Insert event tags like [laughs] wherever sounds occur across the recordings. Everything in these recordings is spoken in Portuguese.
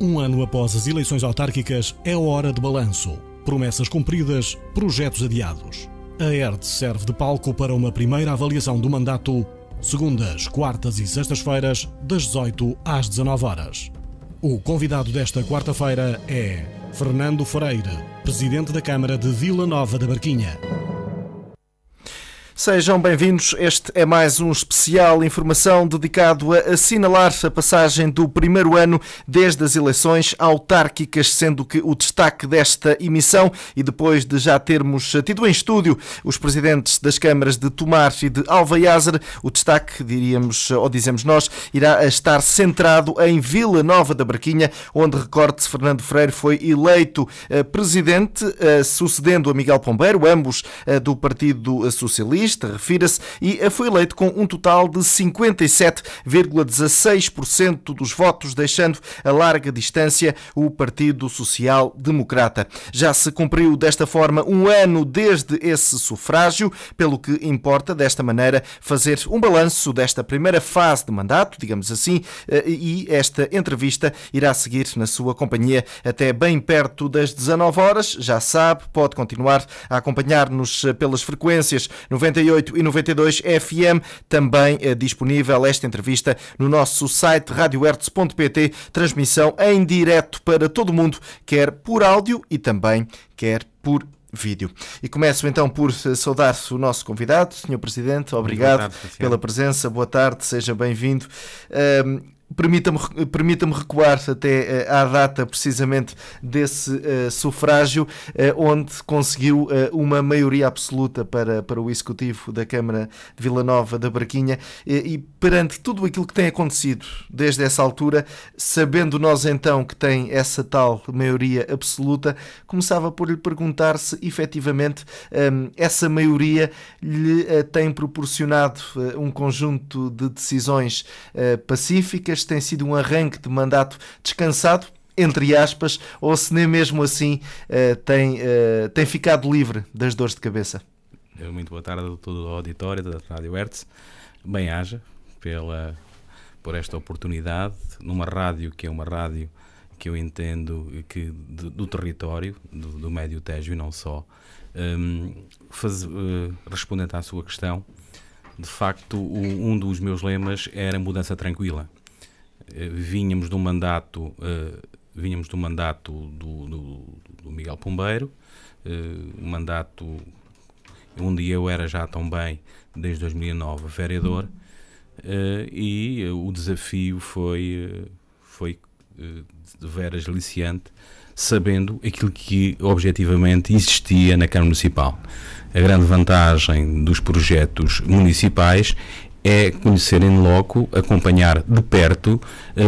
Um ano após as eleições autárquicas, é hora de balanço. Promessas cumpridas, projetos adiados. A ERD serve de palco para uma primeira avaliação do mandato, segundas, quartas e sextas-feiras, das 18 às 19 horas. O convidado desta quarta-feira é Fernando Freire, presidente da Câmara de Vila Nova da Barquinha. Sejam bem-vindos. Este é mais um especial informação dedicado a assinalar a passagem do primeiro ano desde as eleições autárquicas, sendo que o destaque desta emissão, e depois de já termos tido em estúdio os presidentes das câmaras de Tomar e de Alvaiázar, o destaque, diríamos ou dizemos nós, irá estar centrado em Vila Nova da Barquinha, onde, recorde-se, Fernando Freire foi eleito eh, presidente, eh, sucedendo a Miguel Pombeiro, ambos eh, do Partido Socialista refira-se, e foi eleito com um total de 57,16% dos votos, deixando a larga distância o Partido Social Democrata. Já se cumpriu desta forma um ano desde esse sufrágio, pelo que importa, desta maneira, fazer um balanço desta primeira fase de mandato, digamos assim, eh, e esta entrevista irá seguir na sua companhia até bem perto das 19 horas. Já sabe, pode continuar a acompanhar-nos eh, pelas frequências 90 98 e 92 FM. Também é disponível esta entrevista no nosso site radioherds.pt Transmissão em direto para todo mundo, quer por áudio e também quer por vídeo. E começo então por eh, saudar o nosso convidado, Sr. Presidente. Obrigado, obrigado pela presença. Boa tarde, seja bem-vindo. Permita-me permita recuar-se até uh, à data precisamente desse uh, sufrágio, uh, onde conseguiu uma maioria absoluta para, para o Executivo da Câmara de Vila Nova da Barquinha. e perante tudo aquilo que tem acontecido desde essa altura, sabendo nós então que tem essa tal maioria absoluta, começava por lhe perguntar se efetivamente um, ehm, essa maioria lhe tem proporcionado um conjunto de decisões pacíficas este tem sido um arranque de mandato descansado, entre aspas, ou se nem mesmo assim uh, tem, uh, tem ficado livre das dores de cabeça? Muito boa tarde a todo o auditório da Rádio Hertz. Bem haja pela, por esta oportunidade, numa rádio que é uma rádio que eu entendo que do, do território, do, do, Médio Tejo e não só, um, faz, uh, respondendo à sua questão, de facto, o, um dos meus lemas era mudança tranquila. Eh, vínhamos de um mandato, eh, vínhamos de um mandato do, do, do Miguel Pombeiro, eh, um mandato onde eu era já tão bem desde 2009, vereador, e o desafio foi, foi de veras aliciante, sabendo aquilo que objetivamente existia na Câmara Municipal. A grande vantagem dos projetos municipais é conhecer em loco, acompanhar de perto. Eh,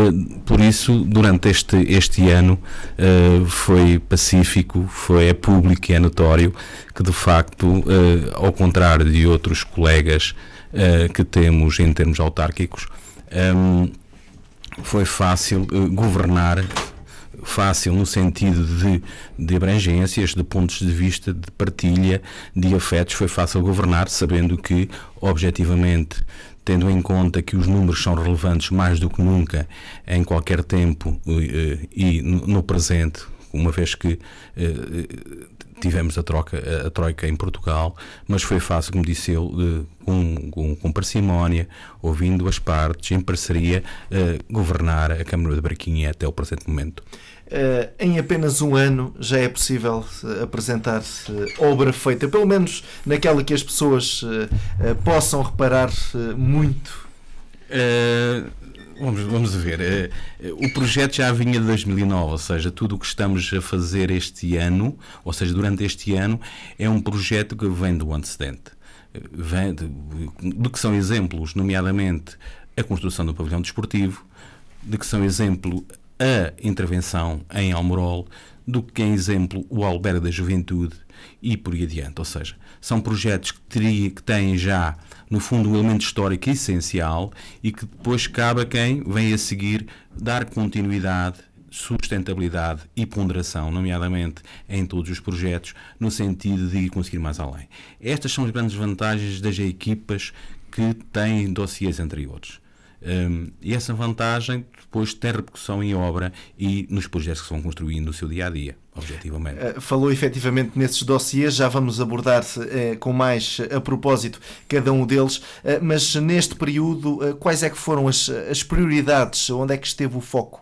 por isso, durante este, este ano, eh, foi pacífico, foi é público e é notório que, de facto, eh, ao contrário de outros colegas que temos em termos autárquicos, foi fácil governar fácil no sentido de, de abrangências, de pontos de vista, de partilha, de afetos, foi fácil governar, sabendo que, objetivamente, tendo em conta que os números são relevantes mais do que nunca, em qualquer tempo eh, eh, e no presente, uma vez que eh, tivemos a, troca, a troika em Portugal, mas foi fácil, como disse eu, com, com, com parcimónia, ouvindo as partes, em parceria, governar a Câmara de Barquinha até o presente momento. Uh, em apenas um ano já é possível uh, apresentar uh, obra feita, pelo menos naquela que as pessoas possam reparar muito? Vamos, vamos ver. O projeto já vinha de 2009, ou seja, tudo o que estamos a fazer este ano, ou seja, durante este ano, é um projeto que vem do antecedente. Vem de, de que são exemplos, nomeadamente a construção do pavilhão desportivo, de que são exemplo a intervenção em Almorol do que, em exemplo, o Albergue da Juventude e por aí adiante. Ou seja, são projetos que, teria, que têm já, no fundo, um elemento histórico essencial e que depois cabe a quem vem a seguir dar continuidade sustentabilidade e ponderação, nomeadamente em todos os projetos, no sentido de conseguir mais além. Estas são as grandes vantagens das equipas que têm dossiês anteriores. Um, e essa vantagem depois tem repercussão em obra e nos projetos que se vão construindo no seu dia a dia, objetivamente. Eh, falou efetivamente nesses dossiês, já vamos abordar eh, com mais eh, a propósito cada um deles, eh, mas neste período, eh, quais é que foram as, as prioridades? Onde é que esteve o foco?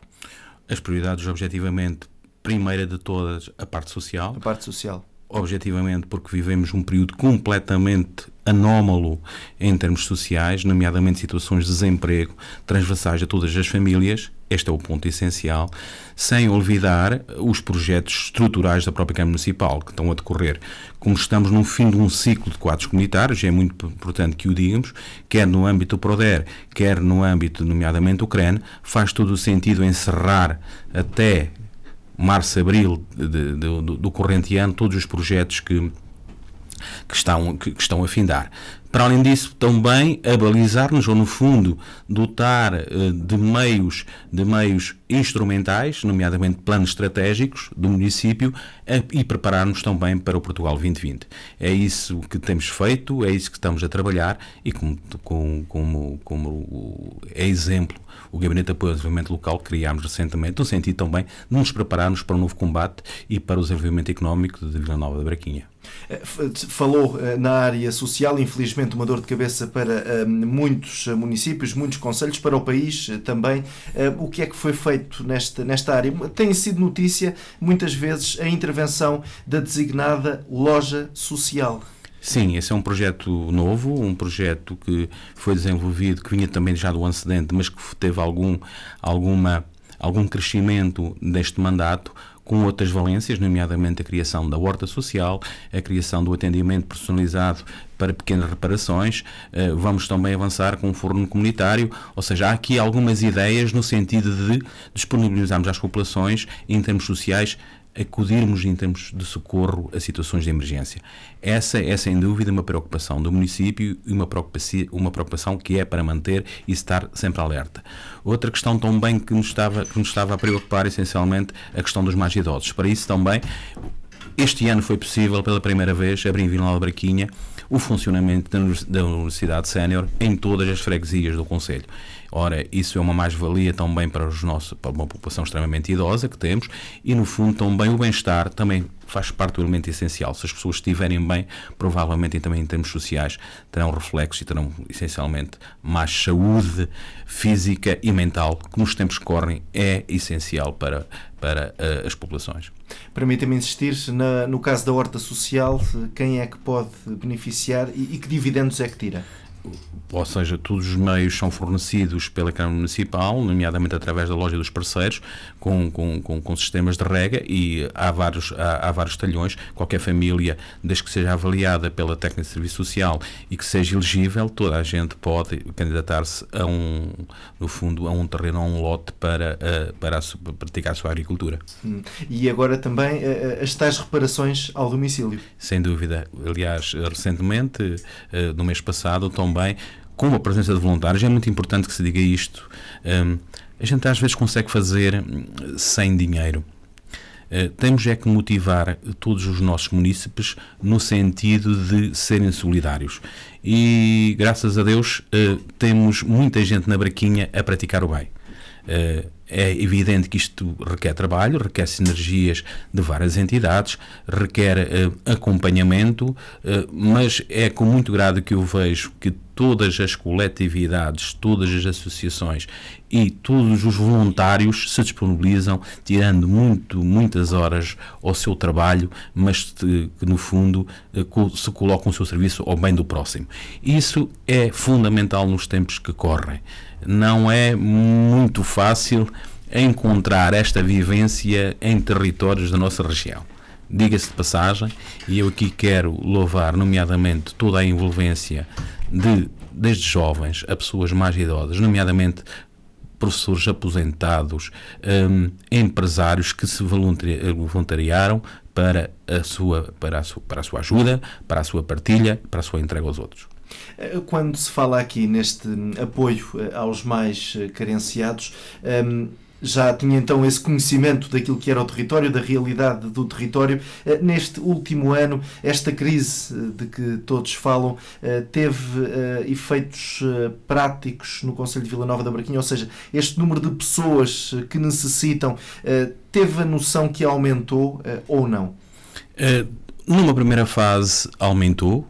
As prioridades, objetivamente, primeira de todas, a parte social. A parte social objetivamente, porque vivemos um período completamente anómalo em termos sociais, nomeadamente situações de desemprego transversais a todas as famílias. Este é o ponto essencial, sem olvidar os projetos estruturais da própria Câmara Municipal que estão a decorrer. Como estamos no fim de um ciclo de quadros comunitários, é muito importante que o digamos, quer no âmbito do PRODER, quer no âmbito, nomeadamente, do CREN, faz todo o sentido encerrar até março, abril de, de, do corrente ano, todos os projetos que, que estão, que, que, estão a findar. Para além disso, também abalizar-nos, ou no fundo, dotar uh, de meios, de meios instrumentais, nomeadamente planos estratégicos do município, a, e preparar-nos também para o Portugal 2020. É isso que temos feito, é isso que estamos a trabalhar e como, como, como, como é exemplo o Gabinete de Apoio ao Desenvolvimento Local que criámos recentemente, no sentido também de nos prepararmos para o novo combate e para o desenvolvimento económico de Vila Nova da Braquinha. Eh, falou eh, na área social, infelizmente, uma dor de cabeça para eh, muitos municípios, muitos conselhos, para o país também. O que é que foi feito nesta, nesta área? Tem sido notícia, muitas vezes, a intervenção da designada loja social. Sim, esse é um projeto novo, um projeto que foi desenvolvido, que vinha também já do antecedente, mas que teve algum, alguma, algum crescimento deste mandato, com outras valências, nomeadamente a criação da horta social, a criação do atendimento personalizado para pequenas reparações. Eh, vamos também avançar com o forno comunitário, ou seja, há aqui algumas ideias no sentido de disponibilizarmos às populações, em termos sociais, acudirmos em termos de socorro a situações de emergência. Essa é, sem dúvida, uma preocupação do município e uma preocupação, uma preocupação que é para manter e estar sempre alerta. Outra questão também que nos estava, que nos estava a preocupar, essencialmente, a questão dos mais idosos. Para isso também, este ano foi possível, pela primeira vez, abrir em Vila Albraquinha o funcionamento da Universidade Sénior em todas as freguesias do Conselho. Ora, isso é uma mais-valia também para, os nossos, para uma população extremamente idosa que temos e, no fundo, também o bem-estar também faz parte do elemento essencial. Se as pessoas estiverem bem, provavelmente também em termos sociais terão reflexos e terão essencialmente mais saúde física e mental, que nos tempos que correm é essencial para, para uh, as populações. Permita-me insistir na, no caso da horta social, quem é que pode beneficiar e, e que dividendos é que tira? ou seja, todos os meios são fornecidos pela Câmara Municipal, nomeadamente através da loja dos parceiros, com, com, com, com sistemas de rega e há vários, há, há, vários talhões. Qualquer família, desde que seja avaliada pela técnica de serviço social e que seja elegível, toda a gente pode candidatar-se a um, no fundo, a um terreno, a um lote para, eh, para, a, para praticar a sua agricultura. E agora também eh, eh, as tais reparações ao domicílio. Sem dúvida. Aliás, recentemente, no mês passado, também também, com a presença de voluntários, é muito importante que se diga isto. Hum, a gente às vezes consegue fazer hum, sem dinheiro. Eh, temos é que motivar todos os nossos munícipes no sentido de serem solidários. E graças a Deus eh, temos muita gente na Braquinha a praticar o bem. Eh, é evidente que isto requer trabalho, requer sinergias de várias entidades, requer uh, acompanhamento, uh, mas é com muito grado que eu vejo que todas as coletividades, todas as associações e todos os voluntários se disponibilizam, tirando muito, muitas horas ao seu trabalho, mas eh, que no fundo eh, se colocam o seu serviço ao bem do próximo. Isso é fundamental nos tempos que correm. Não é muito fácil encontrar esta vivência em territórios da nossa região diga-se de passagem, e eu aqui quero louvar, nomeadamente, toda a envolvência de, desde jovens a pessoas mais idosas, nomeadamente professores aposentados, um, empresários que se voluntariaram para a, sua, para, a sua, para a sua ajuda, para a sua partilha, para a sua entrega aos outros. Eh, quando se fala aqui neste apoio eh, aos mais eh, carenciados, um já tinha então esse conhecimento daquilo que era o território, da realidade do território. Eh, neste último ano, esta crise eh, de que todos falam eh, teve efeitos práticos no Conselho de Vila Nova da Braquinha, ou seja, este número de pessoas que necessitam teve a noção que aumentou ou não? Numa primeira fase aumentou,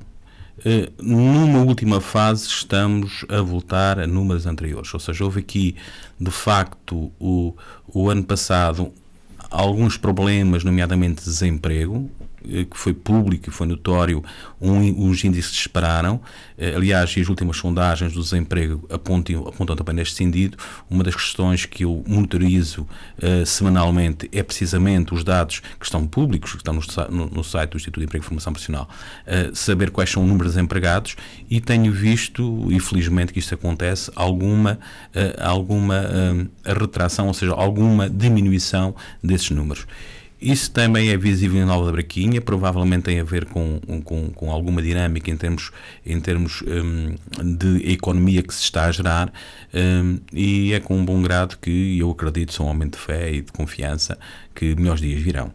eh, numa última fase estamos a voltar a números anteriores, ou seja, houve aqui de facto o, o ano passado alguns problemas, nomeadamente desemprego, eh, que foi público e foi notório, um, os índices dispararam. Eh, aliás, as últimas sondagens do desemprego apontam, apontam também neste sentido. Uma das questões que eu monitorizo uh, semanalmente é precisamente os dados que estão públicos, que estão no, no site do Instituto de Emprego e Formação Profissional, uh, saber quais são o número de desempregados e tenho visto, infelizmente, que isto acontece, alguma, uh, alguma retração, ou seja, alguma diminuição desses números. Isso também é visível em Nova da Braquinha, provavelmente tem a ver com, com, com alguma dinâmica em termos, em termos um, de economia que se está a gerar um, e é com um bom grado que eu acredito, sou um homem de fé e de confiança, que melhores dias virão.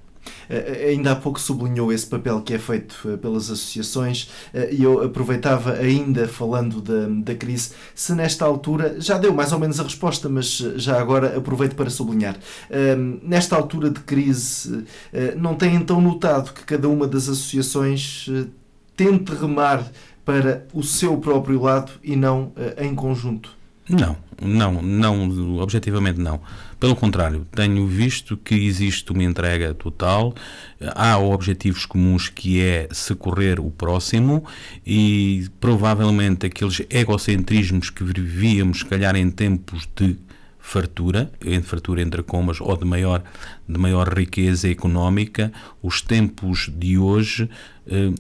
Eh, eh, ainda há pouco sublinhou esse papel que é feito eh, pelas associações e eu aproveitava ainda falando da, da crise, se nesta altura, já deu mais ou menos a resposta, mas já agora aproveito para sublinhar, ehm, nesta altura de crise, não tem então notado que cada uma das associações tente remar para o seu próprio lado e não em conjunto? Não, não, não, objetivamente não. Pelo contrário, tenho visto que existe uma entrega total, há objetivos comuns que é socorrer o próximo e provavelmente aqueles egocentrismos que vivíamos, se calhar, em tempos de fartura, em fartura entre comas ou de maior, de maior riqueza económica, os tempos de hoje eh,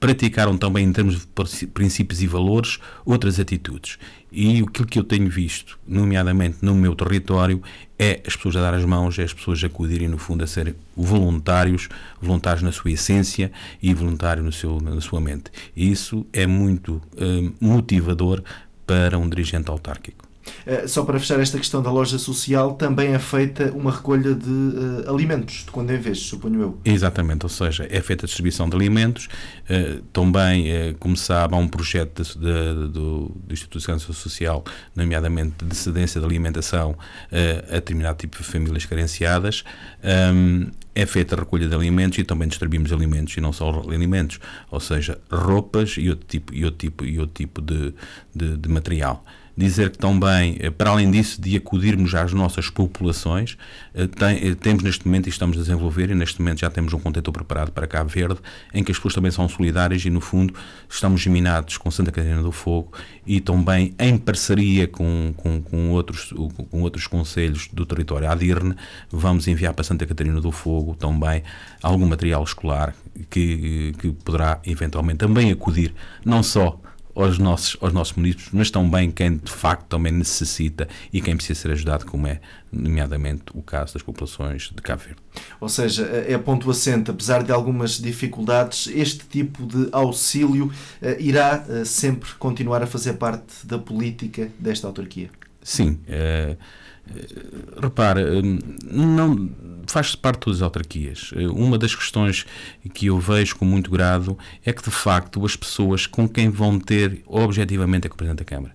praticaram também, em termos de princípios e valores, outras atitudes. E aquilo que eu tenho visto, nomeadamente no meu território, é as pessoas a dar as mãos, é as pessoas a acudirem, no fundo, a serem voluntários, voluntários na sua essência e voluntário no seu, na sua mente. E isso é muito eh, motivador para um dirigente autárquico. Eh, só para fechar esta questão da loja social, também é feita uma recolha de eh, alimentos, de quando em vez, suponho eu. Exatamente, ou seja, é feita a distribuição de alimentos. Eh, também, como sabe, há um projeto de, de, do, do Instituto de Segurança Social, nomeadamente de cedência de alimentação a determinado tipo de famílias carenciadas. Ehm, é feita a recolha de alimentos e também distribuímos alimentos, e não só alimentos, ou seja, roupas e outro tipo, e outro tipo, e outro tipo de, de, de material dizer que também, eh, para além disso, de acudirmos às nossas populações, eh, tem, eh, temos neste momento, e estamos a desenvolver, e neste momento já temos um contentor preparado para Cabo Verde, em que as pessoas também são solidárias e, no fundo, estamos geminados com Santa Catarina do Fogo e também em parceria com, com, com outros, com outros conselhos do território ADIRNE, vamos enviar para Santa Catarina do Fogo também algum material escolar que, que poderá eventualmente também acudir, não só aos nossos, aos nossos municípios, mas também quem de facto também necessita e quem precisa ser ajudado, como é nomeadamente o caso das populações de Cabo Verde. Ou seja, é, é ponto assente, apesar de algumas dificuldades, este tipo de auxílio eh, irá eh, sempre continuar a fazer parte da política desta autarquia? Sim. Eh, eh, Repare, eh, não faz parte das autarquias. Eh, uma das questões que eu vejo com muito grado é que, de facto, as pessoas com quem vão ter objetivamente é com o Presidente da Câmara.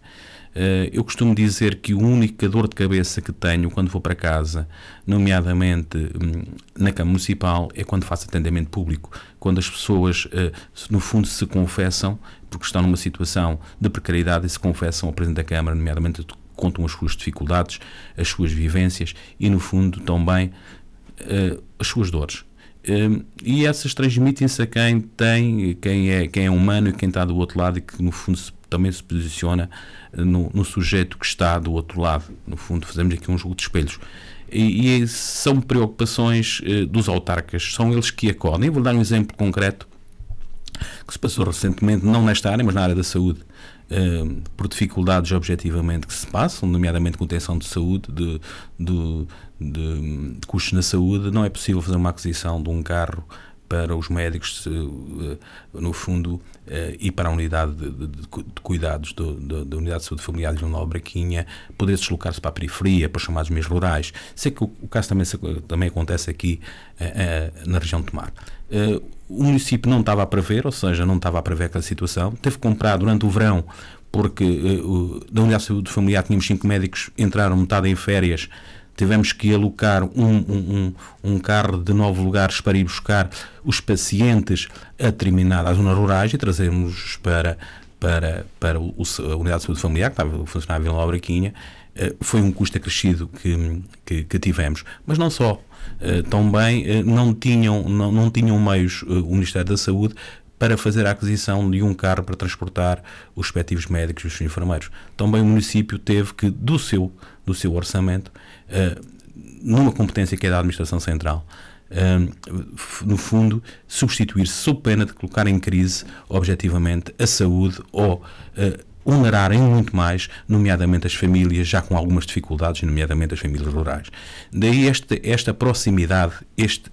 Eu costumo dizer que o único dor de cabeça que tenho quando vou para casa, nomeadamente hum, na Câmara Municipal, é quando faço atendimento público, quando as pessoas, no fundo, se confessam, porque estão numa situação de precariedade e se confessam ao Presidente da Câmara, nomeadamente contam as suas dificuldades, as suas vivências e, no fundo, também uh, as suas dores. Eh, e essas transmitem-se a quem tem, quem é, quem é humano e quem está do outro lado e que, no fundo, se, também se posiciona eh, no, no, sujeito que está do outro lado. No fundo, fazemos aqui um jogo de espelhos. E, e são preocupações uh, dos autarcas, são eles que acordem. Eu vou dar um exemplo concreto que se passou recentemente, não nesta área, mas na área da saúde. Ehm, por dificuldades objetivamente que se passam, nomeadamente contenção de saúde, de, de, de, de custos na saúde, não é possível fazer uma aquisição de um carro para os médicos, eh, no fundo, e eh, para a unidade de, de, de cuidados da unidade de saúde familiar de Leonel Braquinha, poder deslocar-se para a periferia, para os chamados meios rurais. Sei que o, o caso também, também acontece aqui eh, na região do Tomar. O município não estava a prever, ou seja, não estava a prever aquela situação, teve que comprar durante o verão porque da unidade de saúde familiar tínhamos cinco médicos, entraram metade em férias, tivemos que alocar um, um, um, carro de nove lugares para ir buscar os pacientes a determinadas zonas rurais e trazermos para, para, para o, a unidade de saúde familiar, que estava a funcionar em Vila Obraquinha, eh, foi um custo acrescido que, que, que tivemos. Mas não só. Eh, também eh, não tinham, não, não tinham meios, o Ministério da Saúde, para fazer a aquisição de um carro para transportar os respectivos médicos e os enfermeiros. Também o município teve que, do seu, do seu orçamento, numa competência que é da Administração Central, hum, no fundo, substituir-se sob pena de colocar em crise, objetivamente, a saúde ou eh, onerarem muito mais, nomeadamente as famílias já com algumas dificuldades, nomeadamente as famílias rurais. Daí esta, esta proximidade, este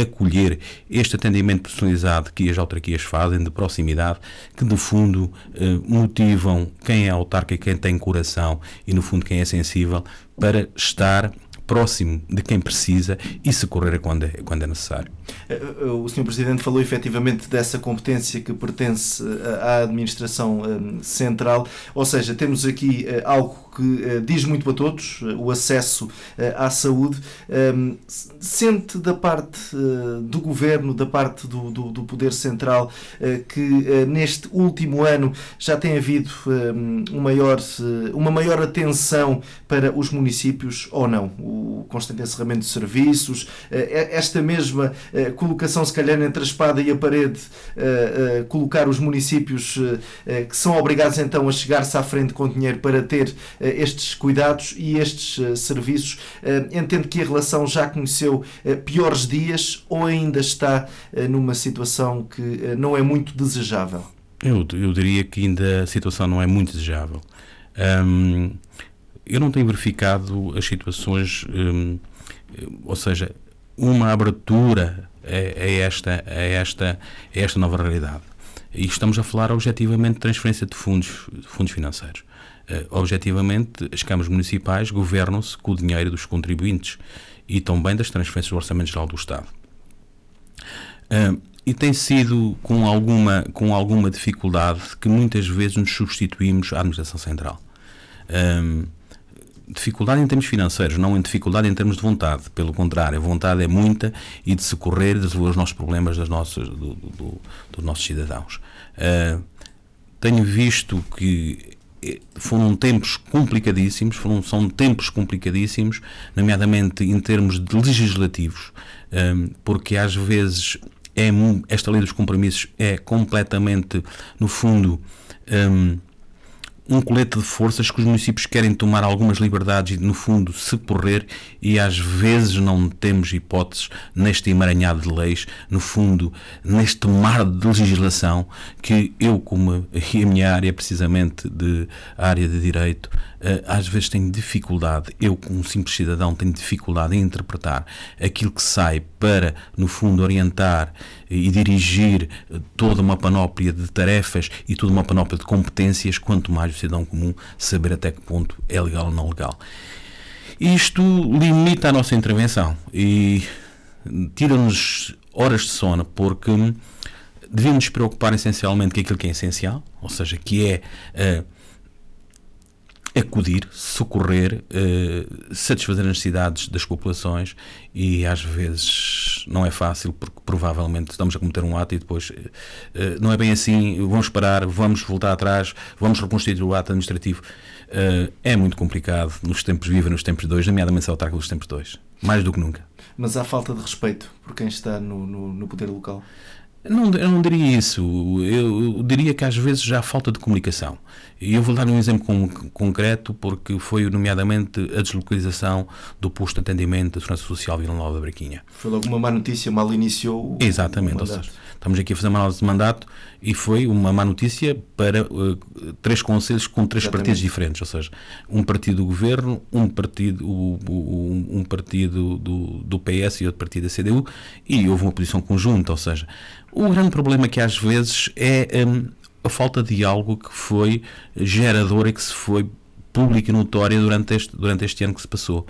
acolher este atendimento personalizado que as autarquias fazem, de proximidade, que no fundo eh, motivam quem é autarca e quem tem coração e no fundo quem é sensível para estar próximo de quem precisa e socorrer quando é, quando é necessário. Eh, eh, o Sr. Presidente falou efetivamente dessa competência que pertence eh, à administração central, ou seja, temos aqui algo que diz muito para todos, o acesso à saúde. Ehm, sente da parte do governo, da parte do, do, do poder central, que neste último ano já tem havido ehm, um maior, uma maior atenção para os municípios ou não? o constante encerramento de serviços, eh, é esta mesma eh, colocação, se calhar, entre a espada e a parede, eh, colocar os municípios que são obrigados então a chegar-se à frente com dinheiro para ter estes cuidados e estes serviços. Entendo que a relação já conheceu piores dias ou ainda está numa situação que não é muito desejável? Eu, eu diria que ainda a situação não é muito desejável. Um, eu não tenho verificado as situações, hum, hum, ou seja, uma abertura a, a, esta, a, esta, a esta nova realidade. E estamos a falar objetivamente de transferência de fundos, de fundos financeiros. Uh, objetivamente, as câmaras municipais governam-se com o dinheiro dos contribuintes e também das transferências do Orçamento Geral do Estado. Uh, e tem sido com alguma, com alguma dificuldade que muitas vezes nos substituímos à Administração Central. Eh, dificuldade em termos financeiros, não em dificuldade em termos de vontade. Pelo contrário, a vontade é muita e de se correr dos nossos problemas das nossas, do, do, dos nossos cidadãos. Uh, tenho visto que eh, foram tempos complicadíssimos, foram, são tempos complicadíssimos, nomeadamente em termos de legislativos, um, ah, porque às vezes é, esta lei dos compromissos é completamente, no fundo, um, ah, um colete de forças que os municípios querem tomar algumas liberdades e, no fundo, se porrer, e às vezes não temos hipóteses neste emaranhado de leis, no fundo, neste mar de legislação que eu, como a minha área, precisamente de área de direito, eh, às vezes tenho dificuldade, eu, como simples cidadão, tenho dificuldade em interpretar aquilo que sai para, no fundo, orientar e dirigir eh, toda uma panóplia de tarefas e toda uma panóplia de competências, quanto mais o cidadão comum saber até que ponto é legal ou não legal. Isto limita a nossa intervenção e hum, tira-nos horas de sono, porque devemos nos preocupar essencialmente com aquilo que é essencial, ou seja, que é. Uh, acudir, socorrer, uh, satisfazer as necessidades das populações e às vezes não é fácil porque provavelmente estamos a cometer um ato e depois uh, não é bem assim, vamos parar, vamos voltar atrás, vamos reconstituir o ato administrativo. Uh, é muito complicado nos tempos vivos, nos tempos dois, nomeadamente autárquico dos tempos dois, mais do que nunca. Mas há falta de respeito por quem está no, no, no poder local? Não, eu não diria isso. Eu, eu diria que às vezes já há falta de comunicação. E eu vou dar um exemplo com, concreto, porque foi nomeadamente a deslocalização do posto de atendimento da Segurança Social Vila Nova Braquinha. Foi alguma má notícia, mal iniciou. Exatamente. O estamos aqui a fazer uma análise de mandato e foi uma má notícia para uh, três conselhos com três Exatamente. partidos diferentes, ou seja, um partido do governo, um partido, o, o, um partido do, do PS e outro partido da CDU, e houve uma posição conjunta, ou seja, o grande problema que às vezes é um, a falta de algo que foi gerador e que se foi pública e notória durante este, durante este ano que se passou.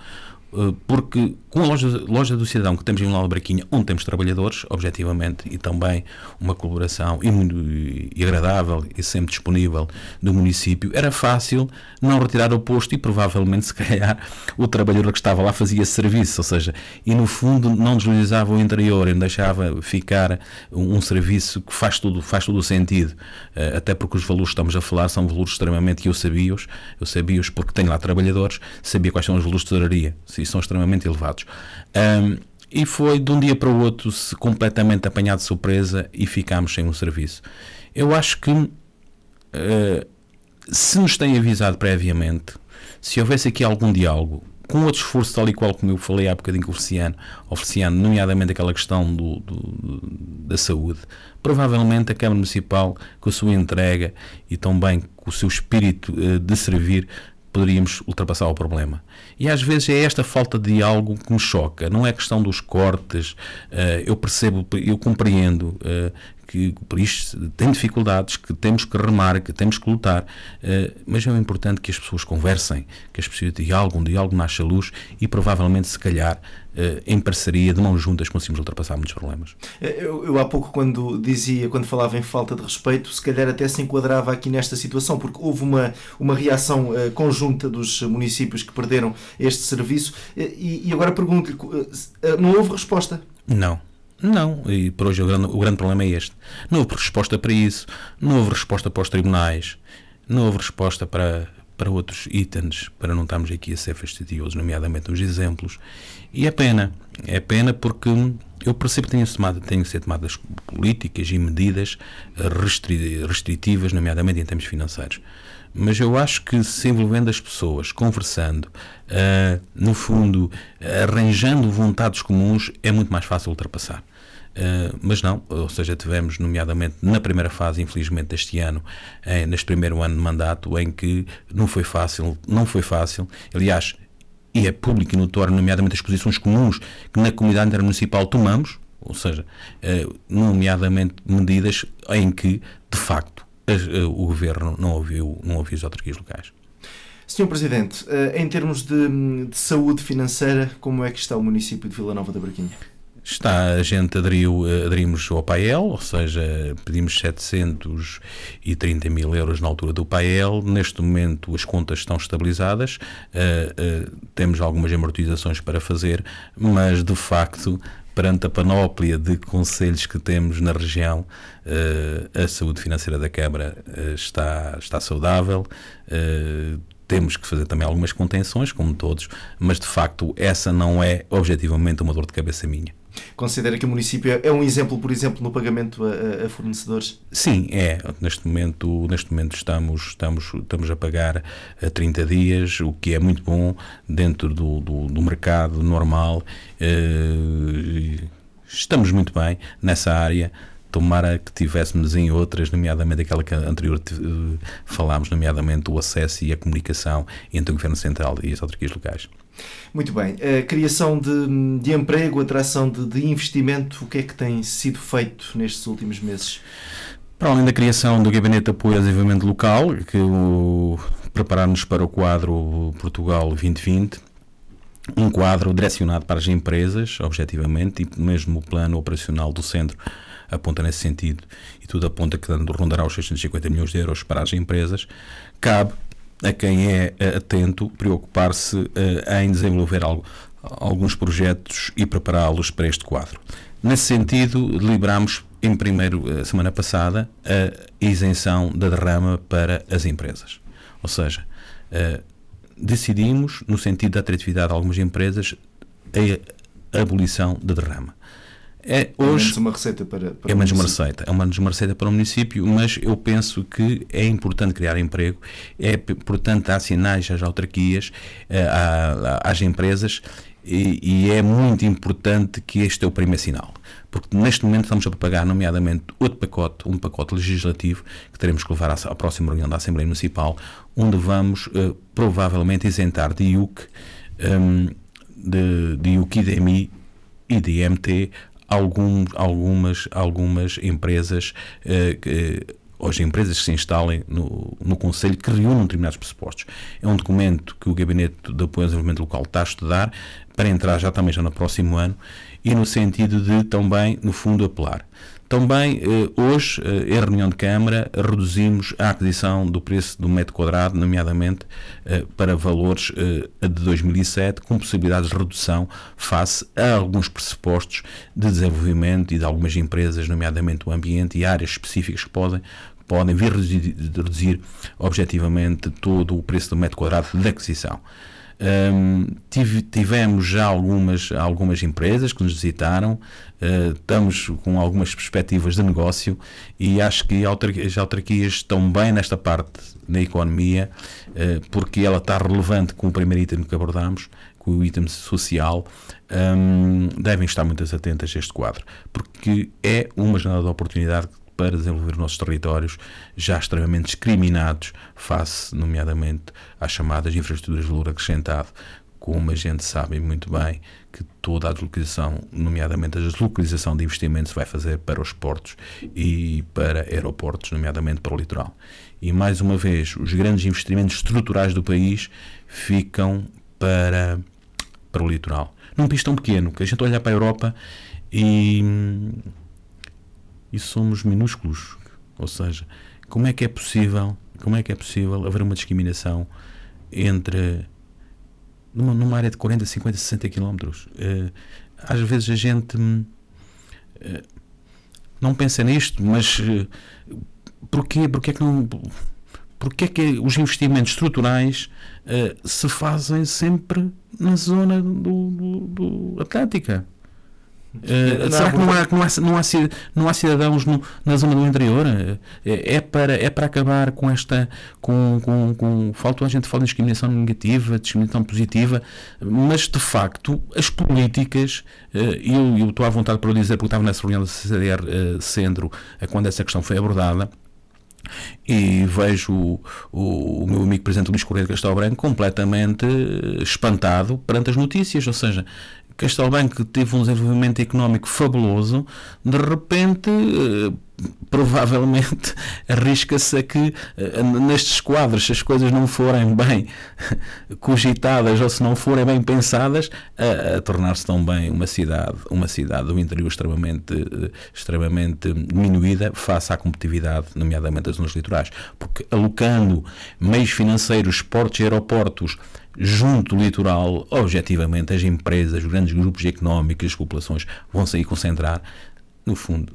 Eh, porque com a loja, loja do Cidadão que temos em Lala Braquinha, onde temos trabalhadores, objetivamente, e também uma colaboração e, muito, e agradável e sempre disponível do município, era fácil não retirar o posto e provavelmente, [laughs] se calhar, o trabalhador que estava lá fazia serviço, ou seja, e no fundo não deslizava o interior, e deixava ficar um, um, serviço que faz tudo, faz todo o sentido, eh, até porque os valores que estamos a falar são valores extremamente que eu sabia-os, eu sabia-os porque tenho lá trabalhadores, sabia quais são os valores de tesouraria, se são extremamente elevados. Um, e foi de um dia para o outro se completamente apanhado de surpresa e ficámos sem um serviço. Eu acho que uh, se nos têm avisado previamente, se houvesse aqui algum diálogo, com outro esforço, tal e qual como eu falei há bocadinho com o Oficiano, nomeadamente aquela questão do, do, da saúde, provavelmente a Câmara Municipal, com a sua entrega e também com o seu espírito eh, de servir, poderíamos ultrapassar o problema. E às vezes é esta falta de algo que me choca. Não é questão dos cortes, eh, eu percebo, eu compreendo eh, que por isto tem dificuldades, que temos que remar, que temos que lutar, eh, mas é importante que as pessoas conversem, que as pessoas dialogam, um diálogo nasça a luz e provavelmente, se calhar, eh, em parceria, de mãos juntas, conseguimos ultrapassar muitos problemas. Eh, eu, eu há pouco, quando dizia, quando falava em falta de respeito, se calhar até se enquadrava aqui nesta situação, porque houve uma, uma reação conjunta dos municípios que perderam este serviço e, e agora pergunto-lhe, não houve resposta? Não. Não, e por hoje o grande, o grande problema é este. Não houve resposta para isso, não houve resposta para os tribunais, não houve resposta para, para outros itens, para não estarmos aqui a ser fastidiosos, nomeadamente os exemplos. E é pena, é pena porque eu percebo que têm, tomado, que ser tomadas políticas e medidas restritivas, nomeadamente em termos financeiros mas eu acho que se envolvendo as pessoas, conversando, uh, no fundo, arranjando vontades comuns, é muito mais fácil ultrapassar. Uh, mas não, ou seja, tivemos, nomeadamente na primeira fase, infelizmente, deste ano, eh, neste primeiro ano de mandato, em que não foi fácil, não foi fácil. Aliás, e é público e notório, nomeadamente as posições comuns que na comunidade intermunicipal tomamos, ou seja, eh, nomeadamente medidas em que, de facto, eh, o governo não ouviu, não ouviu os autarquias locais. Senhor Presidente, eh, em termos de, de, saúde financeira, como é que está o município de Vila Nova da Braquinha? Está, a gente aderiu, eh, aderimos ao PAEL, ou seja, pedimos 730 mil euros na altura do PAEL. Neste momento as contas estão estabilizadas, uh, uh, temos algumas amortizações para fazer, mas de facto perante a panóplia de conselhos que temos na região, eh, a saúde financeira da Câmara eh, está, está saudável. Eh, temos que fazer também algumas contenções, como todos, mas de facto essa não é objetivamente uma dor de cabeça minha. Considera que o município é um exemplo, por exemplo, no pagamento a, a fornecedores? Sim, é. Neste momento, neste momento estamos, estamos, estamos a pagar eh, a 30 dias, o que é muito bom dentro do, do, do mercado normal. Eh, estamos muito bem nessa área tomara que tivéssemos em outras, nomeadamente aquela que anterior eh, falámos, nomeadamente o acesso e a comunicação entre o Governo Central e as autarquias locais. Muito bem. A criação de, de emprego, atração de, de investimento, o que é que tem sido feito nestes últimos meses? Para além da criação do Gabinete de Apoio ao Desenvolvimento Local, que o, prepararmos para o quadro Portugal 2020, um quadro direcionado para as empresas, objetivamente, e mesmo o plano operacional do centro aponta nesse sentido e tudo aponta que rondará os 650 milhões de euros para as empresas. Cabe a quem é eh, atento preocupar-se uh, em desenvolver algo, alguns projetos e prepará-los para este quadro. Nesse sentido, deliberámos em primeiro eh, semana passada a isenção da derrama para as empresas. Ou seja, decidimos, no sentido da atratividade de algumas empresas, a abolição da derrama. É, hoje, é uma receita para, para é menos uma receita, é menos uma receita para o município, mas eu penso que é importante criar emprego, é importante dar sinais às autarquias, às eh, empresas e, e, é muito importante que este é o primeiro sinal. Porque neste momento estamos a propagar, nomeadamente, outro pacote, um pacote legislativo que teremos que levar à, à próxima reunião da Assembleia Municipal, onde vamos eh, provavelmente isentar de IUC, um, ehm, de, de IUC e DMI e algum, algumas, algumas empresas. Eh, que, empresas que se instalem no, no Conselho que reúnam determinados pressupostos. É um documento que o Gabinete de Apoio ao Desenvolvimento Local está a estudar para entrar já também já no próximo ano e no sentido de também, no fundo, apelar também, eh, hoje, eh, em reunião de Câmara, reduzimos a aquisição do preço do metro quadrado, nomeadamente eh, para valores de 2007, com possibilidades de redução face a alguns pressupostos de desenvolvimento e de algumas empresas, nomeadamente o ambiente e áreas específicas que podem podem vir reduzir, reduzir objetivamente todo o preço do metro quadrado de aquisição. Um, tive, tivemos já algumas, algumas empresas que nos visitaram, uh, estamos com algumas perspectivas de negócio e acho que as autarquias estão bem nesta parte na economia, uh, porque ela está relevante com o primeiro item que abordámos com o item social. Um, devem estar muito atentas a este quadro, porque é uma janela de oportunidade que para desenvolver os nossos territórios já extremamente discriminados face, nomeadamente, às chamadas infraestruturas de valor acrescentado, como a gente sabe muito bem que toda a deslocalização, nomeadamente a deslocalização de investimentos, vai fazer para os portos e para aeroportos, nomeadamente para o litoral. E mais uma vez, os grandes investimentos estruturais do país ficam para, para o litoral. Num país tão pequeno que a gente olha para a Europa e e somos minúsculos. Ou seja, como é que é possível, como é que é possível haver uma discriminação entre numa, numa área de 40, 50, 60 quilómetros? Uh, às vezes a gente uh, não pensa nisto, mas uh, porquê, porquê é que não porque é que os investimentos estruturais uh, se fazem sempre na zona do, do, do Atlântica? Eh, será que não há, não há, não há, não há cidadãos no, na zona do interior? Eh, é, é, para, é para acabar com esta. Com, com, com, falta, a gente fala de discriminação negativa, discriminação positiva, mas de facto as políticas, eh, eu, eu estou à vontade para o dizer, porque estava nessa reunião da CDR Centro quando essa questão foi abordada e vejo o, o, o, meu amigo Presidente Luís Correia de Castelo Branco completamente espantado perante as notícias, ou seja, Castelbanco teve um desenvolvimento económico fabuloso, de repente eh, provavelmente [laughs] arrisca-se a que eh, nestes quadros, se as coisas não forem bem [laughs] cogitadas ou se não forem bem pensadas, a, a tornar-se bem uma cidade, uma cidade do interior extremamente, eh, extremamente diminuída face à competitividade, nomeadamente das zonas litorais, porque alocando meios financeiros, portos e aeroportos junto do litoral, objetivamente, as empresas, os grandes grupos económicos, as populações vão sair concentrar, no fundo.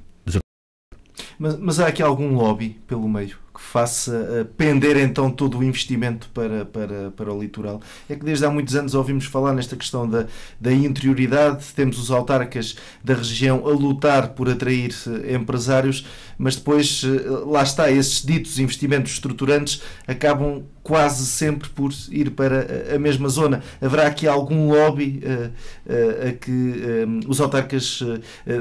Mas, mas há aqui algum lobby pelo meio que faça eh, pender então todo o investimento para, para, para o litoral. É que desde há muitos anos ouvimos falar nesta questão da, da interioridade, temos os autarcas da região a lutar por atrair eh, empresários, mas depois eh, lá está, esses ditos investimentos estruturantes acabam quase sempre por ir para a mesma zona. Haverá aqui algum lobby a, a que um, os autarcas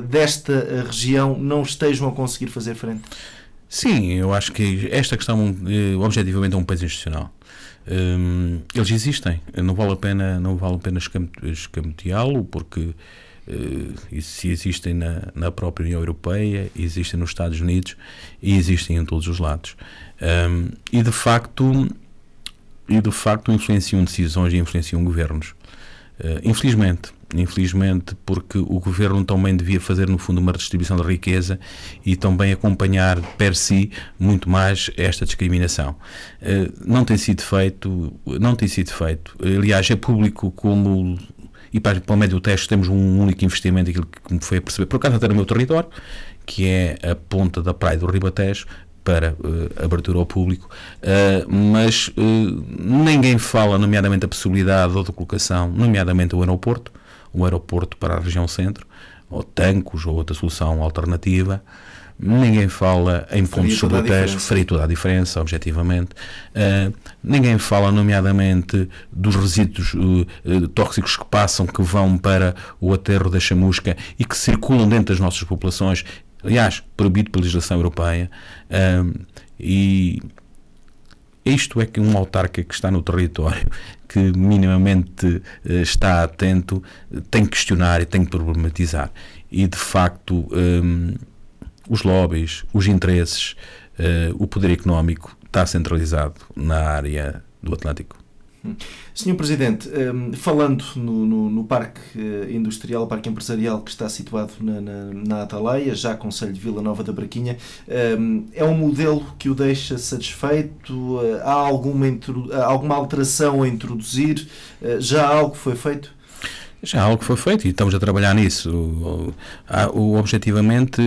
desta região não estejam a conseguir fazer frente? Sim, eu acho que esta questão eh, objetivamente é um país institucional. Um, eles existem, não vale a pena, não vale a pena escamoteá-lo, porque uh, se existem na, na, própria União Europeia, existem nos Estados Unidos e existem em todos os lados. Um, e de facto, e de facto influenciam decisões e influenciam governos. Uh, infelizmente infelizmente, porque o governo também devia fazer, no fundo, uma redistribuição da riqueza e também acompanhar per si muito mais esta discriminação. Eh, não tem sido feito, não tem sido feito. Aliás, é público como e para, para o médio texto temos um único investimento, aquilo que me foi a perceber, por acaso até no meu território, que é a ponta da praia do Ribatejo, para uh, abertura ao público, uh, mas uh, ninguém fala, nomeadamente, a possibilidade de colocação, nomeadamente o aeroporto, um aeroporto para a região centro, ou Tancos, ou outra solução alternativa. Ninguém fala em pontos sobre o teste, faria toda a diferença, objetivamente. Uh, ninguém fala, nomeadamente, dos resíduos uh, uh, tóxicos que passam, que vão para o aterro da chamusca e que circulam dentro das nossas populações, aliás, proibido pela legislação europeia. e isto é que um autarca que está no território, que minimamente eh, está atento, tem que questionar e tem que problematizar. E, de facto, um, ehm, os lobbies, os interesses, uh, o poder económico está centralizado na área do Atlântico. Senhor Presidente, ehm, falando no, no, no, Parque eh, Industrial, Parque Empresarial que está situado na, na, na Ataleia, já Conselho de Vila Nova da Braquinha, ehm, é um modelo que o deixa satisfeito? Eh, há alguma, há alguma alteração a introduzir? Eh, já algo foi feito? Já há algo que foi feito e estamos a trabalhar nisso. O, o, objetivamente,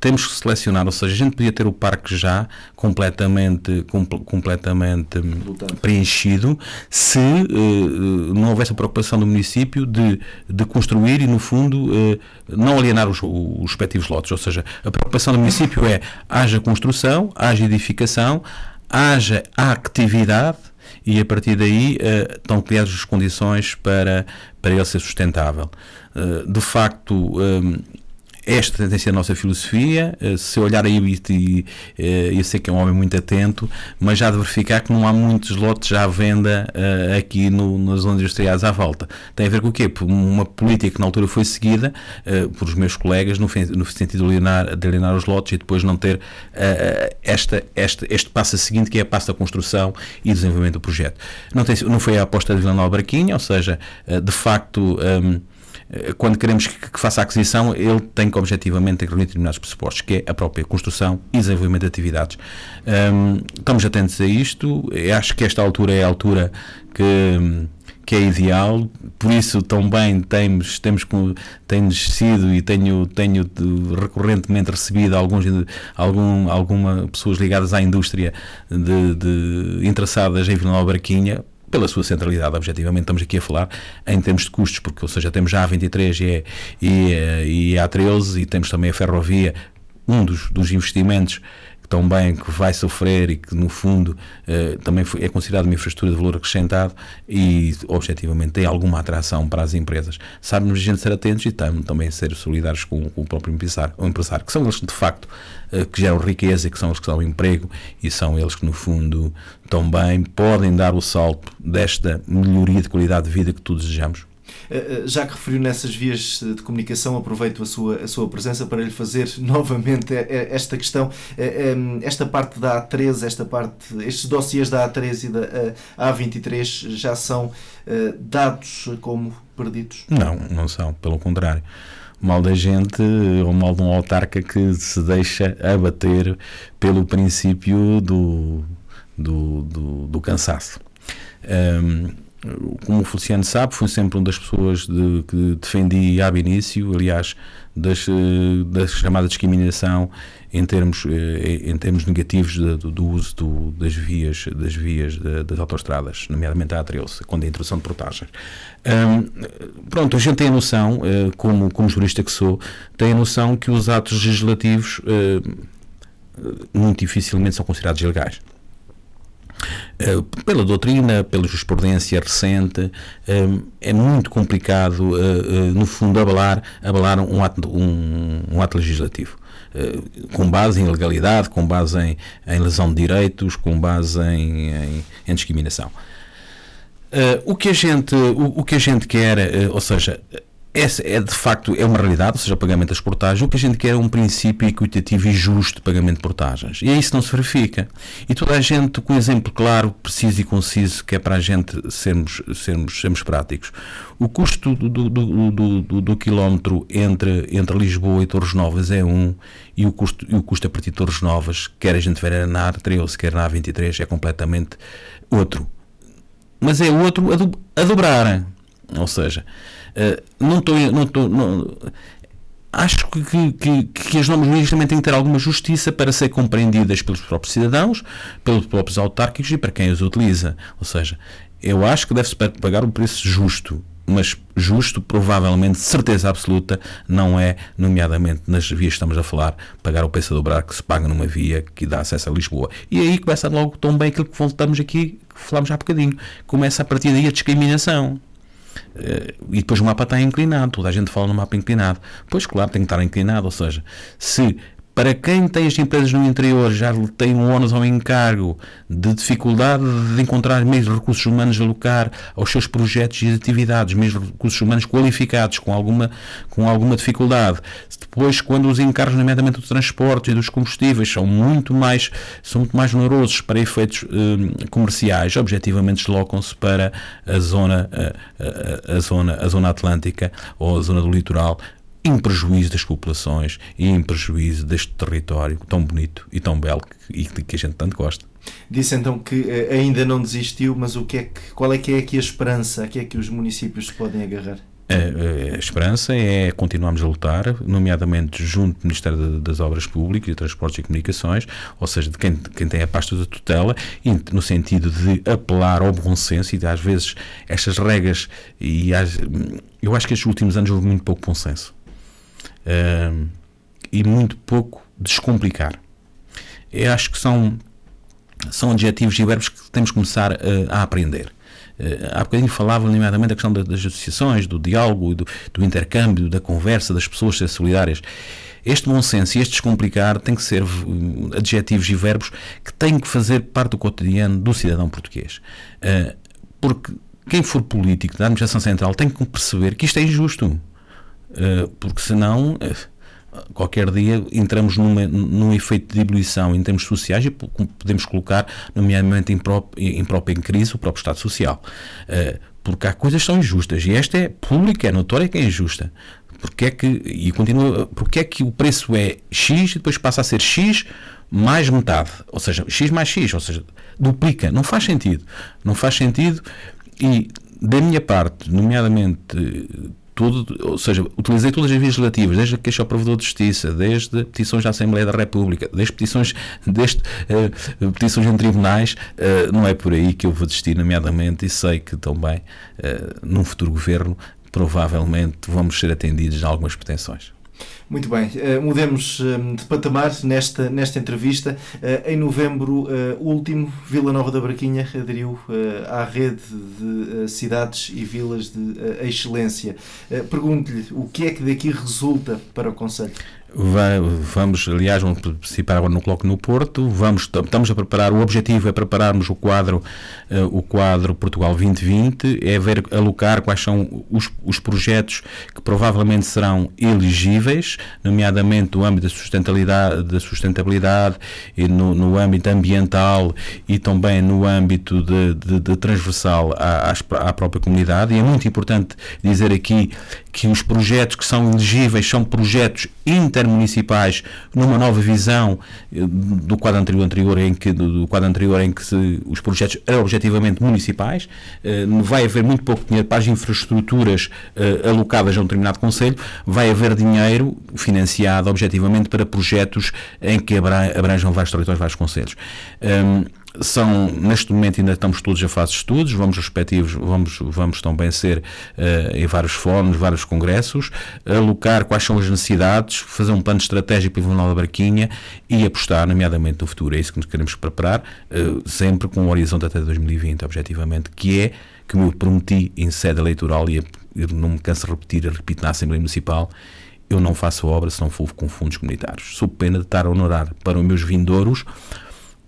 temos que selecionar, ou seja, a gente podia ter o parque já completamente, com, completamente preenchido se uh, não houvesse a preocupação do município de, de construir e, no fundo, uh, não alienar os, os respectivos lotes. Ou seja, a preocupação do município é haja construção, haja edificação, haja atividade e a partir daí uh, estão criadas as condições para para ele ser sustentável. Eh, de facto, eh, esta tem sido a nossa filosofia. Eh, se olhar a e, eh, eu sei que é um homem muito atento, mas já de verificar que não há muitos lotes à venda eh, aqui no, nas zonas industriais à volta. Tem a ver com o quê? Por uma política que na altura foi seguida por os meus colegas, no, no sentido de alienar, de alienar os lotes e depois não ter esta, este, este passo seguinte, que é a passo da construção e desenvolvimento do projeto. Não, tem, não foi a aposta de Vila Nova Braquinha, ou seja, de facto. Um, ehm, eh, quando queremos que, que faça a aquisição, ele tem que objetivamente reunir determinados pressupostos, que é a própria construção e desenvolvimento de atividades. Um, estamos atentos a isto, Eu acho que esta altura é a altura que que é ideal, por isso também temos, temos, temos sido e tenho, tenho recorrentemente recebido alguns, algum, alguma pessoas ligadas à indústria de, de interessadas em Vila Nova Barquinha pela sua centralidade, objetivamente estamos aqui a falar em termos de custos, porque ou seja, temos já a 23 e, e, é, e é, é a A13 e temos também a ferrovia, um dos, dos investimentos também que vai sofrer e que, no fundo, eh, também é considerado uma infraestrutura de valor acrescentado e, objetivamente, tem alguma atração para as empresas. Sabemos gente ser atentos e tam, também ser solidários com, com o próprio empresário, o empresário, que são eles de facto, eh, que geram riqueza, que são eles que dão emprego e são eles que, no fundo, também podem dar o salto desta melhoria de qualidade de vida que todos desejamos. Eh, eh, já que referiu nessas vias de comunicação, aproveito a sua, a sua presença para lhe fazer [laughs] novamente eh, esta questão. Esta parte da a 13 esta parte, estes dossiês da a 13 e da A23 já são dados como perdidos? Não, não são, pelo contrário mal da gente ou mal de um autarca que se deixa abater pelo princípio do, do, do, do cansaço. Um, como o Feliciano sabe, fui sempre uma das pessoas de, que defendi a início, aliás, das, eh, da chamada discriminação em termos, eh, em termos negativos do, do, uso do, das vias, das, vias de, das autostradas, nomeadamente a A13, quando é a introdução de portagens. Um, pronto, a gente tem a noção, eh, como, como jurista que sou, tem a noção que os atos legislativos muito dificilmente são considerados ilegais. Eh, pela doutrina, pela jurisprudência recente, eh, é muito complicado, eh, no fundo, abalar, abalar um, ato, um, um ato legislativo. Com base em legalidade, com base em, em lesão de direitos, com base em, em, em discriminação. o, que a gente, o, o que a gente quer, ou seja, essa é de facto é uma realidade, ou seja, o pagamento das portagens. O que a gente quer é um princípio equitativo e justo de pagamento de portagens. E é isso não se verifica. E toda a gente, com um exemplo claro, preciso e conciso, que é para a gente sermos, sermos, sermos práticos. O custo do, do, do, do, do quilómetro entre, entre Lisboa e Torres Novas é 1 um, e o custo, e o custo a é partir de Torres Novas, quer a gente ver na A13, quer na A23, é completamente outro. Mas é outro a, do, a dobrar. Ou seja, eh, não estou. Não não, acho que, que, que as normas jurídicas também têm que ter alguma justiça para serem compreendidas pelos próprios cidadãos, pelos próprios autárquicos e para quem as utiliza. Ou seja, eu acho que deve-se pagar um preço justo mas justo, provavelmente, certeza absoluta, não é, nomeadamente nas vias que estamos a falar, pagar o preço a dobrar que se paga numa via que dá acesso a Lisboa. E aí começa logo tão bem aquilo que voltamos aqui, que falámos há bocadinho. Começa a partir daí a discriminação. Eh, e depois o mapa está inclinado, toda a gente fala no mapa inclinado. Pois, claro, tem que estar inclinado, ou seja, se para quem tem as empresas no interior, já tem um ónus ao encargo de dificuldade de encontrar meios de recursos humanos a alocar aos seus projetos e atividades, meios de recursos humanos qualificados, com alguma, com alguma dificuldade. Depois, quando os encargos, nomeadamente do transporte e dos combustíveis, são muito mais, são muito mais onerosos para efeitos eh, comerciais, objetivamente deslocam-se para a zona, a, eh, a, eh, eh, a, zona, a zona atlântica ou a zona do litoral em prejuízo das populações e em prejuízo deste território tão bonito e tão belo que, e que a gente tanto gosta. Disse então que eh, ainda não desistiu, mas o que é que, qual é que é aqui a esperança? A que é que os municípios se podem agarrar? A, a, esperança é continuarmos a lutar, nomeadamente junto do Ministério das Obras Públicas e Transportes e Comunicações, ou seja, de quem, quem tem a pasta da tutela, no sentido de apelar ao bom senso e de, às vezes estas regras e às, eu acho que estes últimos anos houve muito pouco bom senso uh, e muito pouco descomplicar. Eu acho que são, são adjetivos e verbos que temos que começar uh, a aprender. Uh, há bocadinho falava, nomeadamente, da questão das, das associações, do diálogo, do, do, intercâmbio, da conversa, das pessoas ser solidárias. Este bom senso e este descomplicar tem que ser hum, adjetivos e verbos que têm que fazer parte do cotidiano do cidadão português. Uh, porque quem for político da administração central tem que perceber que isto é injusto. Eh, porque senão eh, qualquer dia entramos numa, num efeito de diluição em termos sociais e podemos colocar, nomeadamente, em próprio, em, próprio, em crise o próprio Estado Social. Eh, porque há coisas que são injustas e esta é pública, é notória que é injusta. Porque é que, e continua, porque é que o preço é X e depois passa a ser X mais metade, ou seja, X mais X, ou seja, duplica, não faz sentido. Não faz sentido e, da minha parte, nomeadamente tudo, ou seja, utilizei todas as vias relativas, desde a queixa ao provedor de justiça, desde petições da Assembleia da República, desde petições, desde, uh, petições em tribunais, uh, não é por aí que eu vou desistir, nomeadamente, e sei que também, uh, eh, num futuro governo, provavelmente vamos ser atendidos a algumas pretensões. Muito bem, uh, mudemos eh, de patamar nesta, nesta entrevista. Uh, em novembro uh, último, Vila Nova da Braquinha aderiu à rede de cidades e vilas de excelência. Pergunto-lhe o que é que daqui resulta para o Conselho? Vamos, aliás, vamos participar agora no Coloque no Porto. Vamos, estamos a preparar, o objetivo é prepararmos o quadro, eh, o quadro Portugal 2020, é ver, alocar quais são os, os projetos que provavelmente serão elegíveis, nomeadamente no âmbito da sustentabilidade, da sustentabilidade e no, no âmbito ambiental e também no âmbito de, de, de transversal à, à própria comunidade. E é muito importante dizer aqui que os projetos que são elegíveis são projetos intermunicipais numa nova visão eh, do quadro anterior anterior em que do quadro anterior em que se, os projetos eram objetivamente municipais eh, vai haver muito pouco dinheiro para as infraestruturas eh, alocadas a um determinado conselho vai haver dinheiro financiado objetivamente para projetos em que abranjam vários territórios vários conselhos um, ehm, são, neste momento ainda estamos todos a fazer estudos, vamos respectivos, vamos, vamos também ser uh, em vários fóruns, vários congressos, alocar quais são as necessidades, fazer um plano estratégico para o Jornal da Barquinha e apostar, nomeadamente, no futuro. É isso que nos queremos preparar, uh, sempre com o um horizonte até 2020, objetivamente, que é que me prometi em sede eleitoral e é, eu não me canso de repetir, repito na Assembleia Municipal, eu não faço obra se não for com fundos comunitários. Sou pena de estar a honorar para os meus vindouros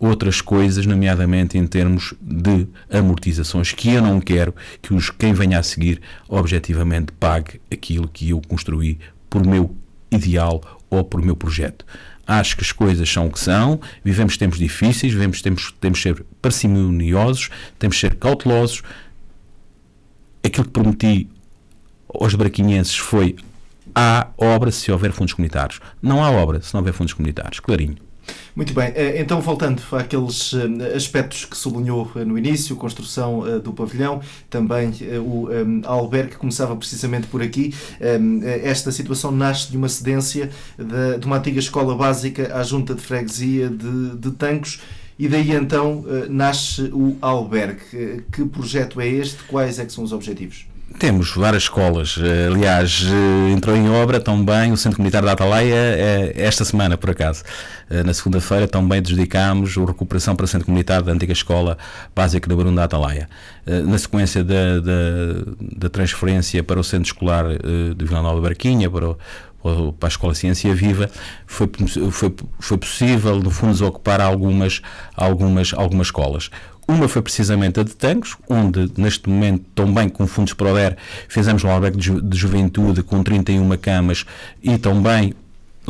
outras coisas, nomeadamente em termos de amortizações, que eu não quero que os quem venha a seguir objetivamente pague aquilo que eu construí por meu ideal ou por meu projeto. Acho que as coisas são o que são, vivemos tempos difíceis, vivemos tempos, temos de ser parcimoniosos, temos de ser cautelosos. Aquilo que prometi aos braquinhenses foi há obra se houver fundos comunitários. Não há obra se não houver fundos comunitários, clarinho. Muito bem, eh, então voltando àqueles eh, aspectos que sublinhou eh, no início, construção do pavilhão, também o albergue começava precisamente por aqui. Esta situação nasce de uma cedência de uma antiga escola básica à junta de freguesia de, de Tancos. E daí então nasce o albergue. Que projeto é este? Quais é que são os objetivos? Temos várias escolas. Eh, aliás, eh, entrou em obra também o Centro Comunitário da Atalaia eh, esta semana, por acaso. Na segunda-feira também dedicámos a recuperação para o Centro Comunitário da antiga Escola Básica da Barão da Atalaia. Na sequência da, da, da, transferência para o Centro Escolar de Vila Nova Barquinha, para o, para a Escola Ciência Viva, foi, foi, foi possível, no fundo, ocupar algumas, algumas, algumas escolas. Uma foi precisamente a de Tangos, onde neste momento, também com fundos para o DER, fizemos um albergue de, ju de juventude com 31 camas e também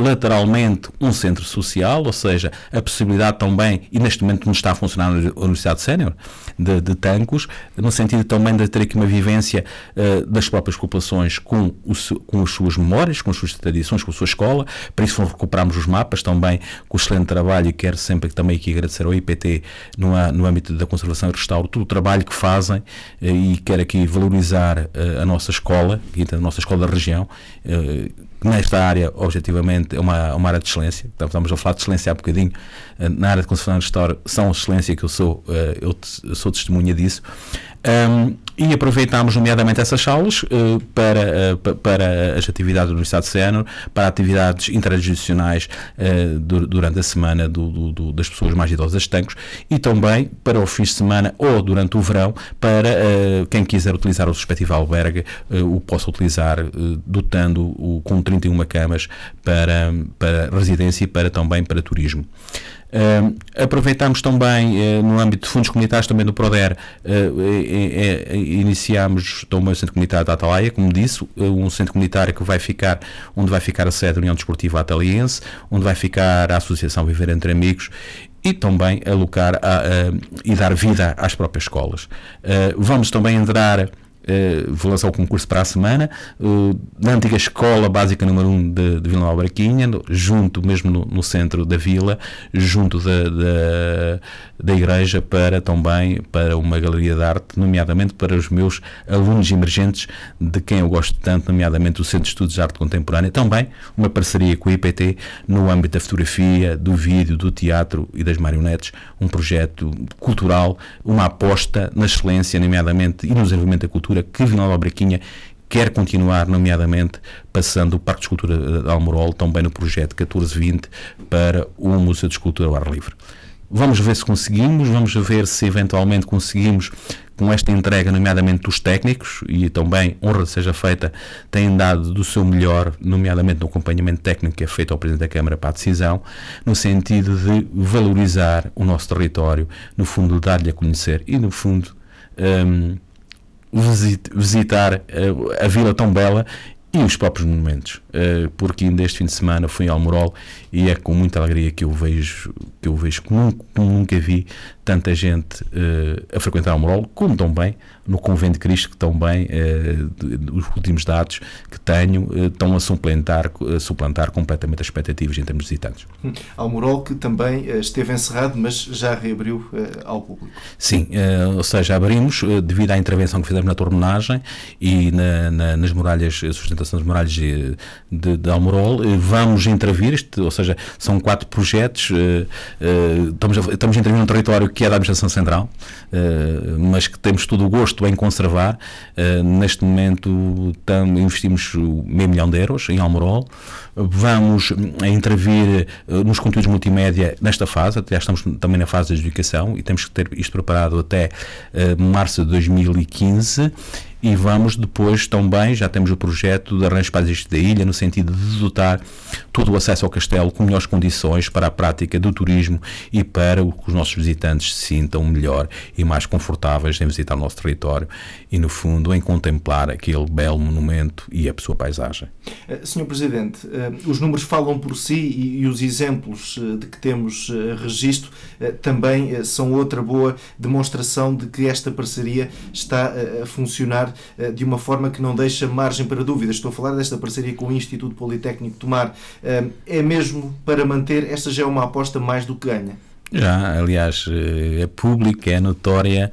lateralmente um centro social, ou seja, a possibilidade também, e neste momento não está a funcionar na Universidade Sénior, de, de Tancos, no sentido também de ter aqui uma vivência uh, das próprias populações com, o, com as suas memórias, com as suas tradições, com a sua escola, para isso recuperarmos os mapas também, com o excelente trabalho, e quero sempre também aqui agradecer ao IPT no, no âmbito da conservação e restauro, todo o trabalho que fazem, uh, e quero aqui valorizar uh, a nossa escola, a nossa escola da região, nesta área, objetivamente, é uma, uma área de excelência. Então, estamos a falar de excelência há bocadinho. Eh, na área de construção de história são excelência que eu sou, eh, eu sou testemunha disso. Um, e aproveitámos, nomeadamente, essas salas uh, eh, para, uh, para as atividades do Universidade de Sénior, para atividades interjudicionais uh, eh, durante a semana do, do, das pessoas mais idosas de e também para o fim de semana ou durante o verão, para quem quiser utilizar o respectivo albergue, o possa utilizar, dotando-o com 31 camas para, para residência e para, também para turismo. Uh, aproveitamos também, uh, no âmbito de fundos comunitários, também do PRODER, uh, iniciamos também o Centro Comunitário da Atalaia, como disse, um centro comunitário que vai ficar, onde vai ficar a sede da União Desportiva Ataliense, onde vai ficar a Associação Viver Entre Amigos e também alocar a, a, e dar vida às próprias escolas. Uh, vamos também entrar eh, vou lançar o concurso para a semana, uh, na antiga Escola Básica número 1 um de, de Vila Nova junto, mesmo no, no, centro da vila, junto da, da, da Igreja para também para uma galeria de arte, nomeadamente para os meus alunos emergentes, de quem eu gosto tanto, nomeadamente o Centro de Estudos de Arte Contemporânea, também uma parceria com o IPT no âmbito da fotografia, do vídeo, do teatro e das marionetes, um projeto cultural, uma aposta na excelência, nomeadamente e no desenvolvimento da cultura, que Vinaldo Brequinha quer continuar, nomeadamente, passando o Parque de Escultura de Almorol, também no projeto 1420, para o Museu de Escultura ao Ar Livre. Vamos ver se conseguimos, vamos ver se eventualmente conseguimos com esta entrega, nomeadamente dos técnicos, e também honra seja feita, têm dado do seu melhor, nomeadamente no acompanhamento técnico que é feito ao Presidente da Câmara para a decisão, no sentido de valorizar o nosso território, no fundo, dar-lhe a conhecer e, no fundo, um, visitar a, eh, a vila tão bela e os próprios monumentos. Eh, porque ainda este fim de semana fui ao Morol e é com muita alegria que eu vejo que eu vejo que nunca, nunca vi tanta gente uh, a frequentar o Morol, como tão bem no Convento de Cristo, que tão bem uh, os últimos dados que tenho uh, estão a suplantar, a suplantar completamente as expectativas em termos de visitantes. Ao hum. Morol que também esteve encerrado, mas já reabriu ao público. Sim, ou seja, abrimos devido à intervenção que fizemos na tornagem e na, na, nas muralhas, sustentação das muralhas de, de Almorol. Eh, vamos intervir, isto, ou seja, são quatro projetos. Eh, eh, estamos a, estamos a intervir num território que é da Administração Central, mas que temos todo o gosto em conservar. Neste momento tam, investimos meio milhão de euros em Almorol. Vamos intervir nos conteúdos multimédia nesta fase, até estamos também na fase da educação e temos que ter isto preparado até março de 2015 e vamos depois também, já temos o projeto de arranjo para da ilha, no sentido de dotar todo o acesso ao castelo com melhores condições para a prática do turismo e para que os nossos visitantes se sintam melhor e mais confortáveis em visitar o nosso território e, no fundo, em contemplar aquele belo monumento e a sua paisagem. Eh, senhor Presidente, eh, os números falam por si e os exemplos eh, de que temos registro também são outra boa demonstração de que esta parceria está a funcionar eh, de uma forma que não deixa margem para dúvidas. Estou a falar desta parceria com o Instituto Politécnico Tomar. Eh, é mesmo para manter, esta já é uma aposta mais do que ganha. Já, aliás, eh, é pública, é notória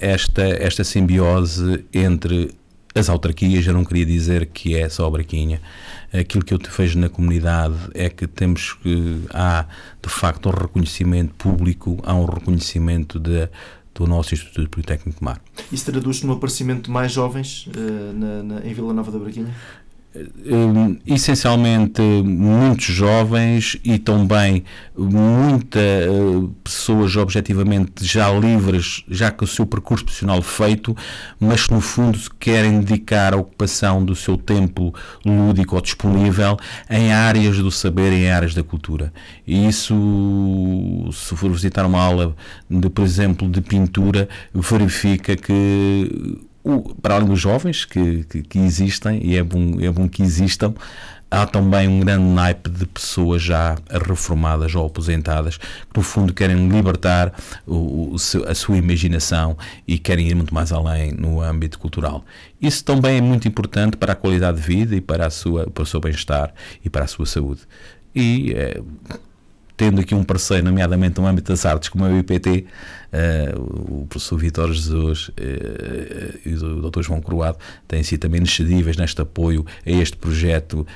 esta, esta simbiose entre as autarquias, eu não queria dizer que é só Braquinha. Aquilo que eu te vejo na comunidade é que temos que há de facto um reconhecimento público, há um reconhecimento de, do nosso Instituto Politécnico de Mar. Isso traduz-se num aparecimento de mais jovens uh, na, na, em Vila Nova da Braquinha? Eh, essencialmente muitos jovens e também muita uh, pessoas objetivamente já livres, já com o seu percurso profissional feito, mas que no fundo querem dedicar a ocupação do seu tempo lúdico ou disponível em áreas do saber, em áreas da cultura. E isso, se for visitar uma aula, de, por exemplo, de pintura, verifica que o, para além dos jovens que, que, que, existem, e é bom, é bom que existam, há também um grande naipe de pessoas já reformadas ou aposentadas que, no fundo, querem libertar o, o, a sua imaginação e querem ir muito mais além no âmbito cultural. Isso também é muito importante para a qualidade de vida e para, a sua, para o seu bem-estar e para a sua saúde. E. É, tendo aqui um parceiro, nomeadamente no âmbito das artes, como é o IPT, eh, o professor Vitor Jesus eh, eh, e o doutor João Croado têm sido também inexcedíveis neste apoio a este projeto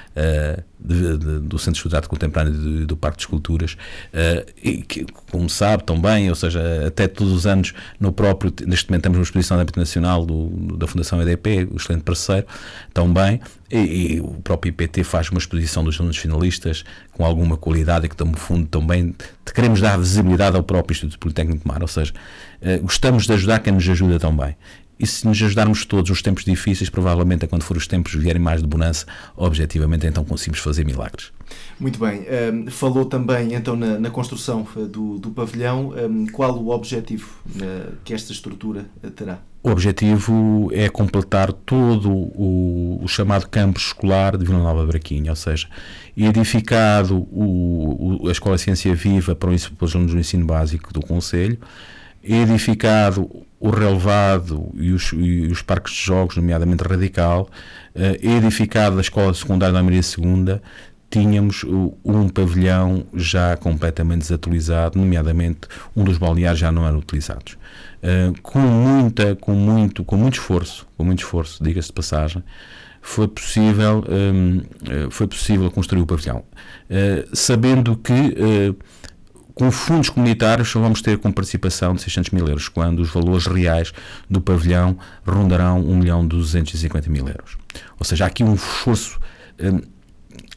de, de, do Centro de Estudo Contemporâneo do, do Parque das Culturas, uh, e que, como sabe também, ou seja, até todos os anos, no próprio, neste momento temos uma exposição de âmbito nacional do, da Fundação EDP, o excelente parceiro, também, e, e, o próprio IPT faz uma exposição dos alunos finalistas com alguma qualidade e que, no fundo, também queremos dar visibilidade ao próprio Instituto Politécnico do Mar, ou seja, eh, gostamos de ajudar quem nos ajuda tão bem. E se nos ajudarmos todos os tempos difíceis, provavelmente, quando for os tempos vierem mais de bonança, objetivamente, então conseguimos fazer milagres. Muito bem. Um, ehm, falou também, então, na, na construção eh, do, do pavilhão. Um, ehm, qual o objetivo uh, que esta estrutura terá? O objetivo é completar todo o, o chamado campo escolar de Vila Nova Braquinha, ou seja, edificado o, o, a Escola de Ciência Viva para os alunos do ensino básico do Conselho, edificado o relevado e os, e os parques de jogos, nomeadamente Radical, eh, edificado a Escola Secundária da Maria II, tínhamos um pavilhão já completamente desatualizado, nomeadamente um dos balneares já não era utilizados. Uh, com muita, com muito, com muito esforço, com muito esforço, diga-se de passagem, foi possível, um, eh, foi possível construir o pavilhão. Uh, sabendo que uh, com fundos comunitários só vamos ter com participação de 600 mil euros, quando os valores reais do pavilhão rondarão 1 milhão 250 mil euros. Ou seja, há aqui um esforço um,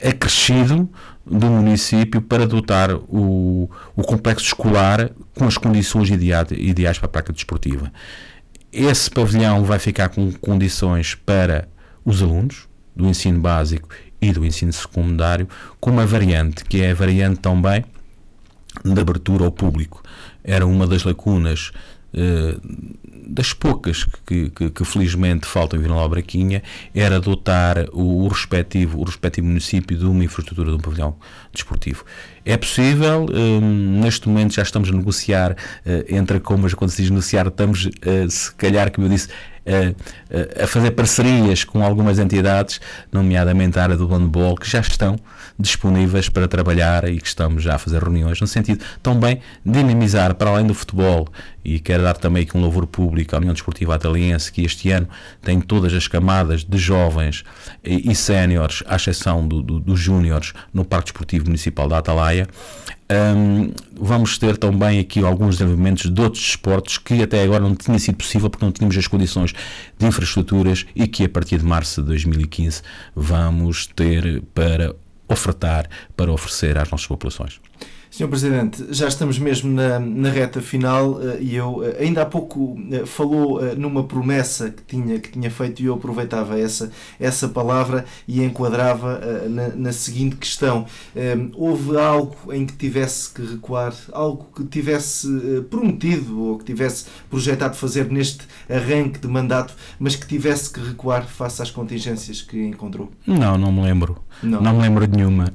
acrescido do município para dotar o, o complexo escolar com as condições ideais, ideais para a prática desportiva. Esse pavilhão vai ficar com condições para os alunos do ensino básico e do ensino secundário, com uma variante, que é a variante também de abertura ao público. Era uma das lacunas eh, das poucas que, que, que, felizmente faltam em Vila Braquinha, era dotar o, o, respectivo, o respectivo município de uma infraestrutura de um pavilhão desportivo. É possível, eh, neste momento já estamos a negociar, entre eh, entre como quando se diz negociar, estamos, se calhar, como eu disse, a, eh, a fazer parcerias com algumas entidades, nomeadamente a área do handball, que já estão disponíveis para trabalhar e que estamos já a fazer reuniões no sentido também dinamizar para além do futebol e quero dar também aqui um louvor público à União Desportiva Ataliense, que este ano tem todas as camadas de jovens e, e séniores, à exceção dos do, do júniores, no Parque Desportivo Municipal da Atalaia. Um, vamos ter também aqui alguns desenvolvimentos de outros esportes que até agora não tinha sido possível porque não tínhamos as condições de infraestruturas e que a partir de março de 2015 vamos ter para ofertar, para oferecer às nossas populações. Senhor Presidente, já estamos mesmo na, na reta final eh, e eu eh, ainda há pouco eh, falou numa promessa que tinha, que tinha feito e eu aproveitava essa, essa palavra e enquadrava na, na seguinte questão. Ehm, houve algo em que tivesse que recuar, algo que tivesse prometido ou que tivesse projetado fazer neste arranque de mandato, mas que tivesse que recuar face às contingências que encontrou? Não, não me lembro. Não, não me lembro de nenhuma.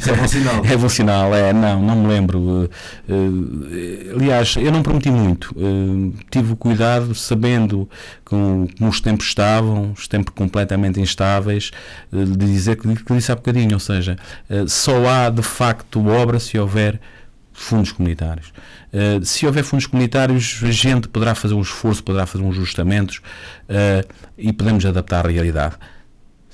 Isso é bom sinal. [laughs] É bom sinal, é. Não não, não me lembro. Eh, eh, aliás, eu não prometi muito. Eh, tive cuidado sabendo como, os tempos estavam, os tempos completamente instáveis, de dizer que, que disse há bocadinho, ou seja, só há de facto obra se houver fundos comunitários. se houver fundos comunitários, a gente poderá fazer um esforço, poderá fazer uns ajustamentos e podemos adaptar à realidade.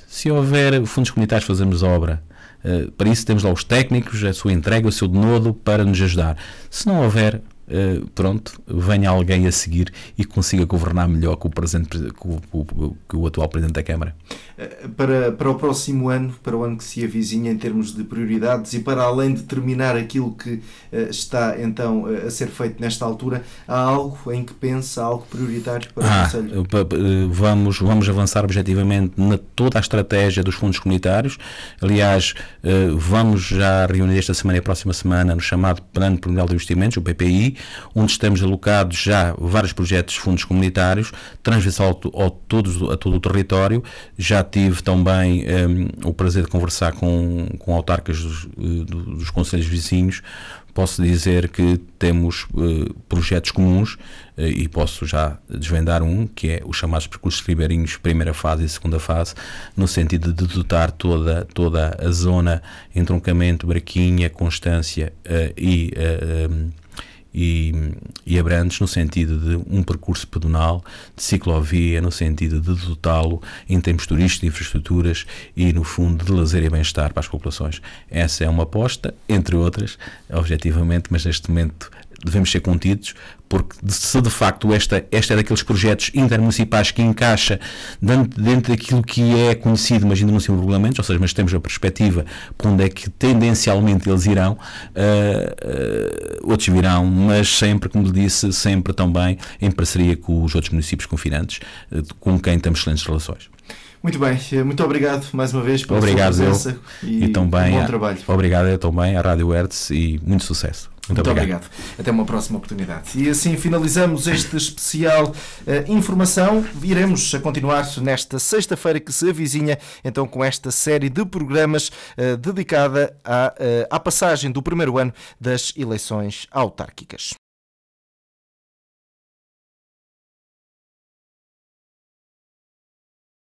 Se houver fundos comunitários, fazemos obra. Eh, para isso temos lá os técnicos, a sua entrega, o seu denodo para nos ajudar. Se não houver eh, pronto, venha alguém a seguir e consiga governar melhor que o, presente, que o, que o, que o atual Presidente da Câmara. Eh, para, para o próximo ano, para o ano que se avizinha em termos de prioridades e para além de terminar aquilo que uh, está então eh, a ser feito nesta altura, há algo em que pensa, algo prioritário para ah, o Conselho? Vamos, vamos avançar objetivamente na toda a estratégia dos fundos comunitários. Aliás, uh, vamos já reunir esta semana e a próxima semana no chamado Plano Plurianual de Investimentos, o PPI, onde estamos alocados já vários projetos de fundos comunitários, transversal ao, ao todos, a todo o território, já tive também um, o prazer de conversar com, com autarcas dos, eh, dos conselhos vizinhos. Posso dizer que temos uh, projetos comuns uh, e posso já desvendar um, que é os chamados percursos ribeirinhos, primeira fase e segunda fase, no sentido de dotar toda, toda a zona entroncamento, Braquinha, Constância uh, e. Um, e, e Abrantes no sentido de um percurso pedonal, de ciclovia, no sentido de dotá-lo em termos turísticos, de infraestruturas e, no fundo, de lazer e bem-estar para as populações. Essa é uma aposta, entre outras, objetivamente, mas neste momento devemos ser contidos, porque se de facto esta, esta é daqueles projetos intermunicipais que encaixa dentro, dentro daquilo que é conhecido, mas ainda não são regulamentos, ou seja, mas temos a perspectiva para onde é que tendencialmente eles irão, uh, uh, outros virão, mas sempre, como lhe disse, sempre também em parceria com os outros municípios confinantes, uh, com quem temos excelentes relações. Muito bem, eh, muito obrigado mais uma vez pela obrigado sua presença eu. e, e também, um bom trabalho. Obrigado eu também à Rádio Hertz e muito sucesso. Muito, muito obrigado. obrigado. Até uma próxima oportunidade. E assim finalizamos este especial uh, informação. Iremos a continuar nesta sexta-feira que se avizinha, então, com esta série de programas uh, dedicada à, uh, à passagem do primeiro ano das eleições autárquicas.